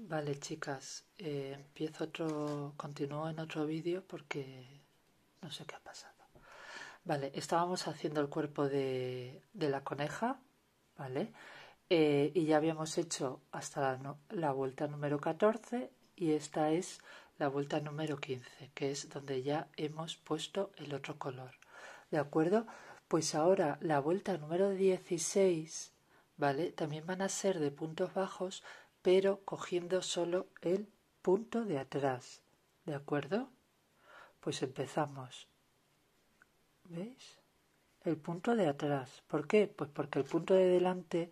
Vale, chicas, eh, empiezo otro, continúo en otro vídeo porque no sé qué ha pasado. Vale, estábamos haciendo el cuerpo de, de la coneja, ¿vale? Eh, y ya habíamos hecho hasta la, la vuelta número 14 y esta es la vuelta número 15, que es donde ya hemos puesto el otro color, ¿de acuerdo? Pues ahora la vuelta número 16, ¿vale? También van a ser de puntos bajos, pero cogiendo solo el punto de atrás. ¿De acuerdo? Pues empezamos. ¿Veis? El punto de atrás. ¿Por qué? Pues porque el punto de delante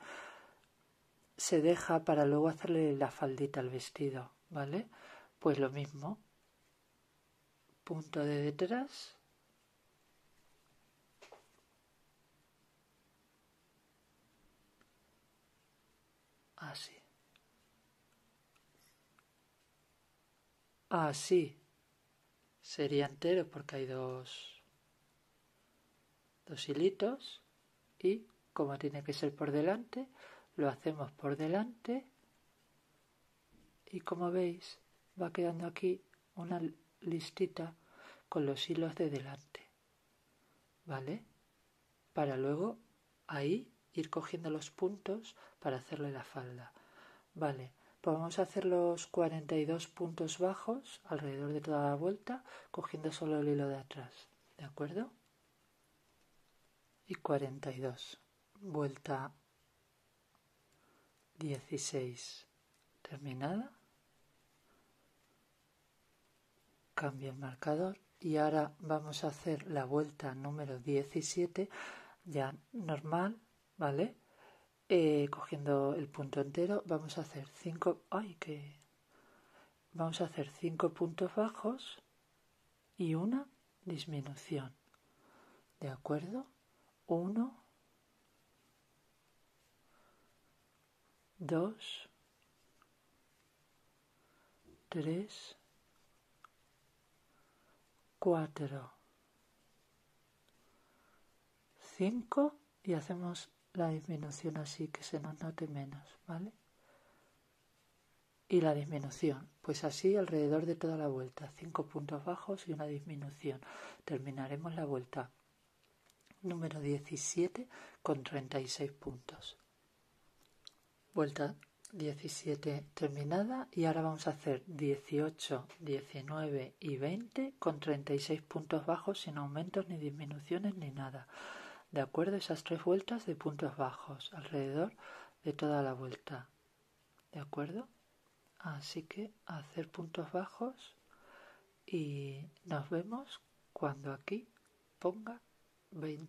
se deja para luego hacerle la faldita al vestido, ¿vale? Pues lo mismo. Punto de detrás así ah, sería entero porque hay dos, dos hilitos y como tiene que ser por delante, lo hacemos por delante y como veis va quedando aquí una listita con los hilos de delante, ¿vale? Para luego ahí ir cogiendo los puntos para hacerle la falda, ¿vale? vamos a hacer los 42 puntos bajos alrededor de toda la vuelta, cogiendo solo el hilo de atrás. ¿De acuerdo? Y 42. Vuelta 16 terminada. Cambio el marcador y ahora vamos a hacer la vuelta número 17 ya normal, ¿vale? Eh, cogiendo el punto entero vamos a hacer 5 ay que vamos a hacer cinco puntos bajos y una disminución de acuerdo 1 2 3 4 5 y hacemos la disminución así, que se nos note menos, ¿vale? Y la disminución, pues así alrededor de toda la vuelta, cinco puntos bajos y una disminución. Terminaremos la vuelta número 17 con 36 puntos. Vuelta 17 terminada y ahora vamos a hacer 18, 19 y 20 con 36 puntos bajos sin aumentos ni disminuciones ni nada de acuerdo esas tres vueltas de puntos bajos alrededor de toda la vuelta. ¿De acuerdo? Así que hacer puntos bajos y nos vemos cuando aquí ponga 20.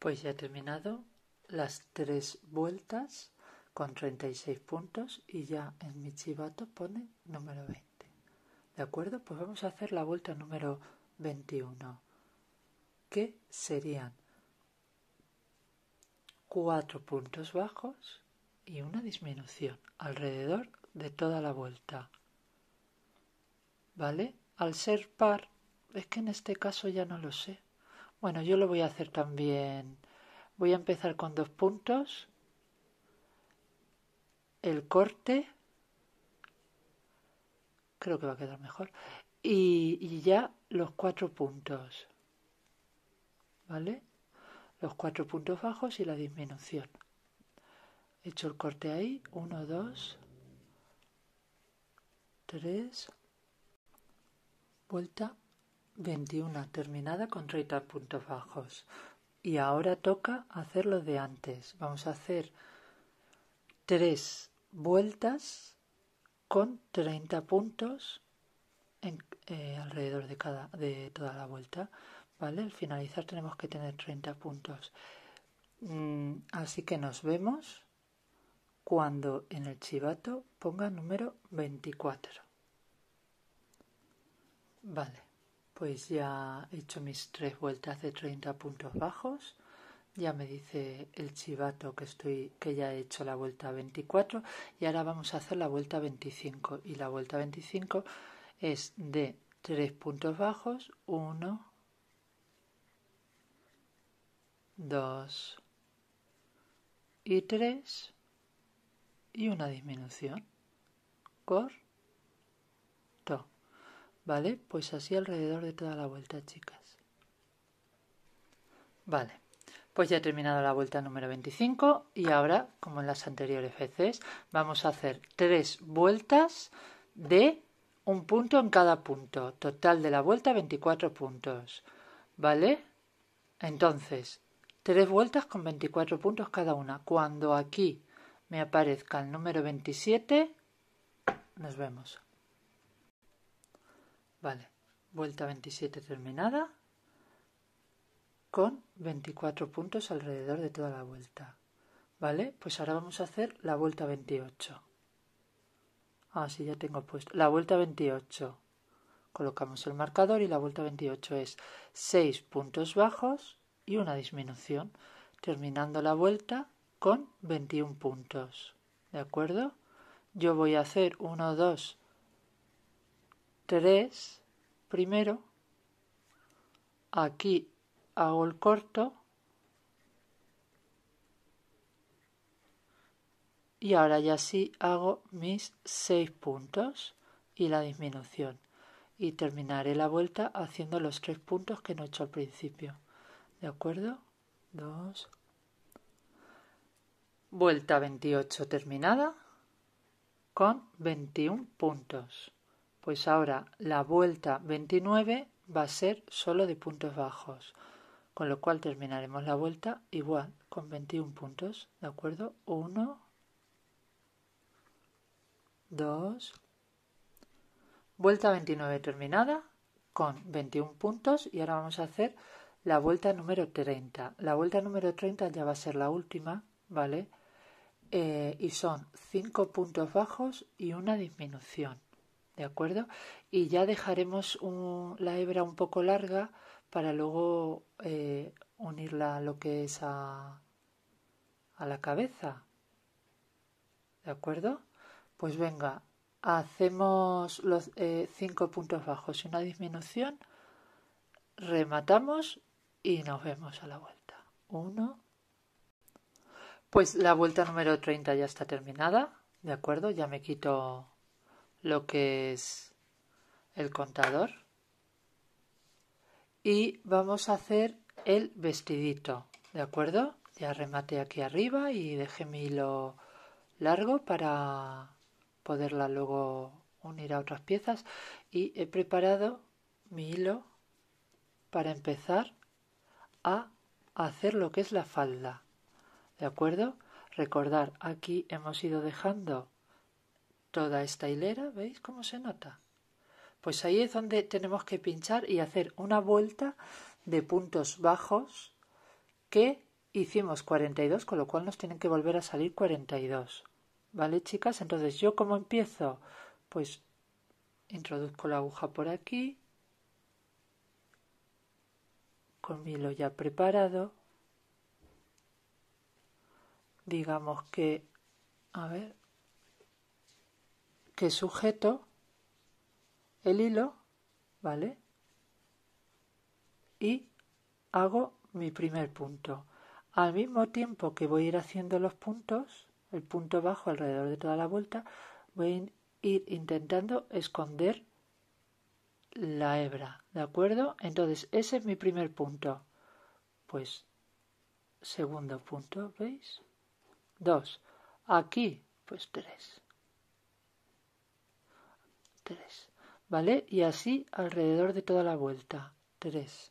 Pues ya he terminado las tres vueltas con 36 puntos y ya en mi chivato pone número 20. ¿De acuerdo? Pues vamos a hacer la vuelta número 21 que serían cuatro puntos bajos y una disminución alrededor de toda la vuelta. ¿Vale? Al ser par, es que en este caso ya no lo sé. Bueno, yo lo voy a hacer también. Voy a empezar con dos puntos, el corte, creo que va a quedar mejor, y, y ya los cuatro puntos. ¿vale? Los cuatro puntos bajos y la disminución. He hecho el corte ahí, 1, 2, 3, vuelta 21 terminada con 30 puntos bajos. Y ahora toca hacer lo de antes. Vamos a hacer tres vueltas con 30 puntos en, eh, alrededor de, cada, de toda la vuelta. ¿Vale? Al finalizar tenemos que tener 30 puntos. Mm, así que nos vemos cuando en el chivato ponga número 24. Vale, pues ya he hecho mis tres vueltas de 30 puntos bajos. Ya me dice el chivato que estoy que ya he hecho la vuelta 24 y ahora vamos a hacer la vuelta 25 y la vuelta 25 es de tres puntos bajos, 1 2 y 3 y una disminución. Corto. ¿Vale? Pues así alrededor de toda la vuelta, chicas. Vale. Pues ya he terminado la vuelta número 25 y ahora, como en las anteriores veces, vamos a hacer tres vueltas de un punto en cada punto. Total de la vuelta 24 puntos. ¿Vale? Entonces, tres vueltas con 24 puntos cada una. Cuando aquí me aparezca el número 27, nos vemos. Vale, vuelta 27 terminada con 24 puntos alrededor de toda la vuelta. ¿Vale? Pues ahora vamos a hacer la vuelta 28. Ah, sí, ya tengo puesto. La vuelta 28. Colocamos el marcador y la vuelta 28 es 6 puntos bajos, y una disminución, terminando la vuelta con 21 puntos. ¿De acuerdo? Yo voy a hacer 1, 2, 3 primero. Aquí hago el corto. Y ahora ya sí hago mis 6 puntos y la disminución. Y terminaré la vuelta haciendo los 3 puntos que no he hecho al principio. ¿De acuerdo? 2. Vuelta 28 terminada con 21 puntos. Pues ahora la vuelta 29 va a ser solo de puntos bajos, con lo cual terminaremos la vuelta igual con 21 puntos, ¿de acuerdo? 1, 2, vuelta 29 terminada con 21 puntos y ahora vamos a hacer la vuelta número 30. La vuelta número 30 ya va a ser la última, ¿vale? Eh, y son cinco puntos bajos y una disminución, ¿de acuerdo? Y ya dejaremos la hebra un poco larga para luego eh, unirla a lo que es a, la cabeza, ¿de acuerdo? Pues venga, hacemos los eh, cinco puntos bajos y una disminución, rematamos y nos vemos a la vuelta. 1 Pues la vuelta número 30 ya está terminada, ¿de acuerdo? Ya me quito lo que es el contador. Y vamos a hacer el vestidito, ¿de acuerdo? Ya remate aquí arriba y dejé mi hilo largo para poderla luego unir a otras piezas. Y he preparado mi hilo para empezar a hacer lo que es la falda. ¿De acuerdo? Recordar, aquí hemos ido dejando toda esta hilera, ¿veis cómo se nota? Pues ahí es donde tenemos que pinchar y hacer una vuelta de puntos bajos que hicimos 42, con lo cual nos tienen que volver a salir 42. ¿Vale, chicas? Entonces, ¿yo cómo empiezo? Pues introduzco la aguja por aquí, con mi hilo ya preparado, digamos que, a ver, que sujeto el hilo, ¿vale? Y hago mi primer punto. Al mismo tiempo que voy a ir haciendo los puntos, el punto bajo alrededor de toda la vuelta, voy a ir intentando esconder la hebra. ¿De acuerdo? Entonces, ese es mi primer punto. Pues, segundo punto, ¿veis? Dos. Aquí, pues tres. Tres. ¿Vale? Y así alrededor de toda la vuelta. Tres.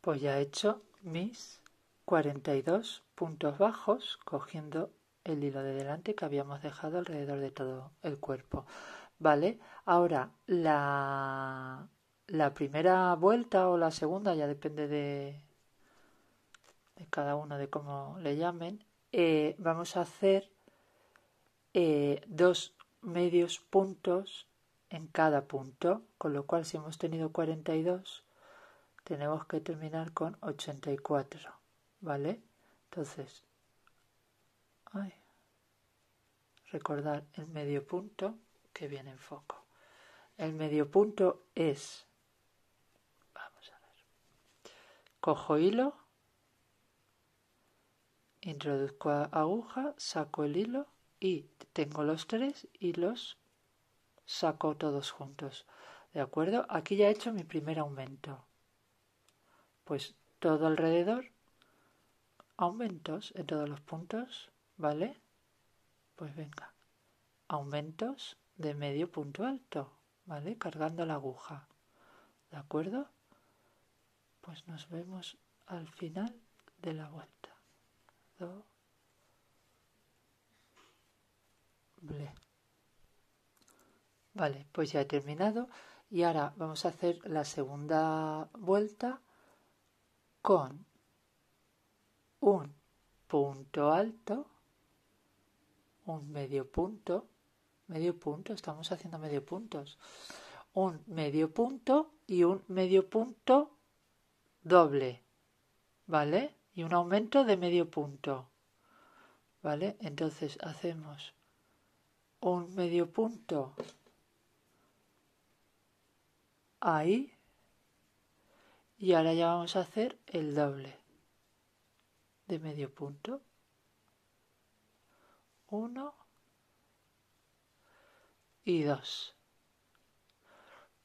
Pues ya he hecho mis 42 puntos bajos cogiendo el hilo de delante que habíamos dejado alrededor de todo el cuerpo. ¿Vale? Ahora, la, primera vuelta o la segunda, ya depende de, cada uno, de cómo le llamen, eh, vamos a hacer eh, dos medios puntos en cada punto, con lo cual si hemos tenido 42, tenemos que terminar con 84, ¿vale? Entonces, recordar el medio punto que viene en foco. El medio punto es, vamos a ver, cojo hilo, introduzco aguja, saco el hilo y tengo los tres hilos saco todos juntos. ¿De acuerdo? Aquí ya he hecho mi primer aumento. Pues todo alrededor, aumentos en todos los puntos, ¿vale? Pues venga, aumentos de medio punto alto, ¿vale? Cargando la aguja, ¿de acuerdo? Pues nos vemos al final de la vuelta. Vale, pues ya he terminado y ahora vamos a hacer la segunda vuelta con un punto alto, un medio punto medio punto, estamos haciendo medio puntos. Un medio punto y un medio punto doble, ¿vale? Y un aumento de medio punto, ¿vale? Entonces hacemos un medio punto ahí y ahora ya vamos a hacer el doble de medio punto. uno y dos.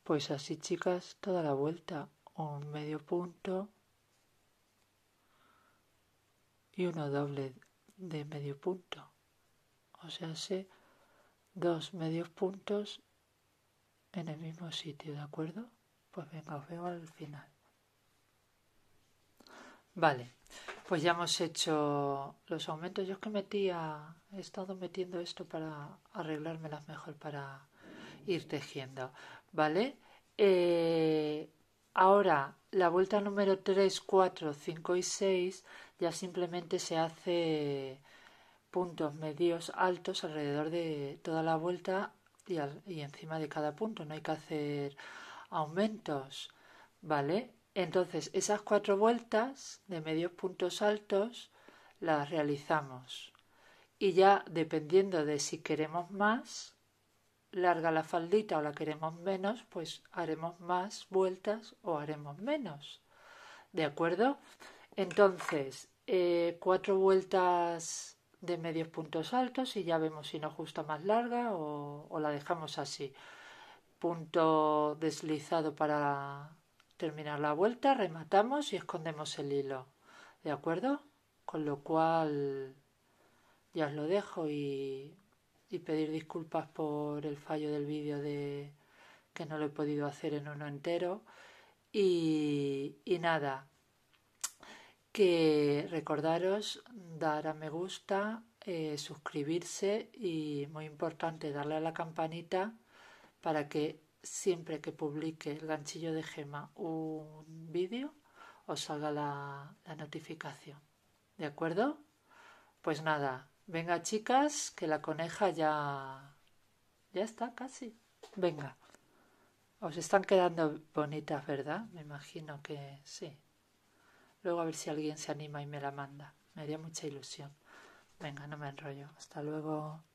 Pues así, chicas, toda la vuelta. Un medio punto y uno doble de medio punto. O sea, hace dos medios puntos en el mismo sitio, ¿de acuerdo? Pues venga, os veo al final. Vale. Pues ya hemos hecho los aumentos. Yo es que metía, he estado metiendo esto para arreglármelas mejor para ir tejiendo. ¿Vale? Eh, ahora, la vuelta número 3, 4, 5 y 6 ya simplemente se hace puntos medios altos alrededor de toda la vuelta y, y encima de cada punto. No hay que hacer aumentos. ¿Vale? Entonces, esas cuatro vueltas de medios puntos altos las realizamos. Y ya dependiendo de si queremos más larga la faldita o la queremos menos, pues haremos más vueltas o haremos menos. ¿De acuerdo? Entonces, eh, cuatro vueltas de medios puntos altos y ya vemos si nos gusta más larga o la dejamos así. Punto deslizado para terminar la vuelta, rematamos y escondemos el hilo. ¿De acuerdo? Con lo cual ya os lo dejo y, pedir disculpas por el fallo del vídeo de que no lo he podido hacer en uno entero. Y, y nada, que recordaros dar a me gusta, eh, suscribirse y muy importante darle a la campanita para que siempre que publique el ganchillo de gema un vídeo, os salga la, notificación. ¿De acuerdo? Pues nada, venga chicas, que la coneja ya... ya está casi. Venga. Os están quedando bonitas, ¿verdad? Me imagino que sí. Luego a ver si alguien se anima y me la manda. Me haría mucha ilusión. Venga, no me enrollo. Hasta luego.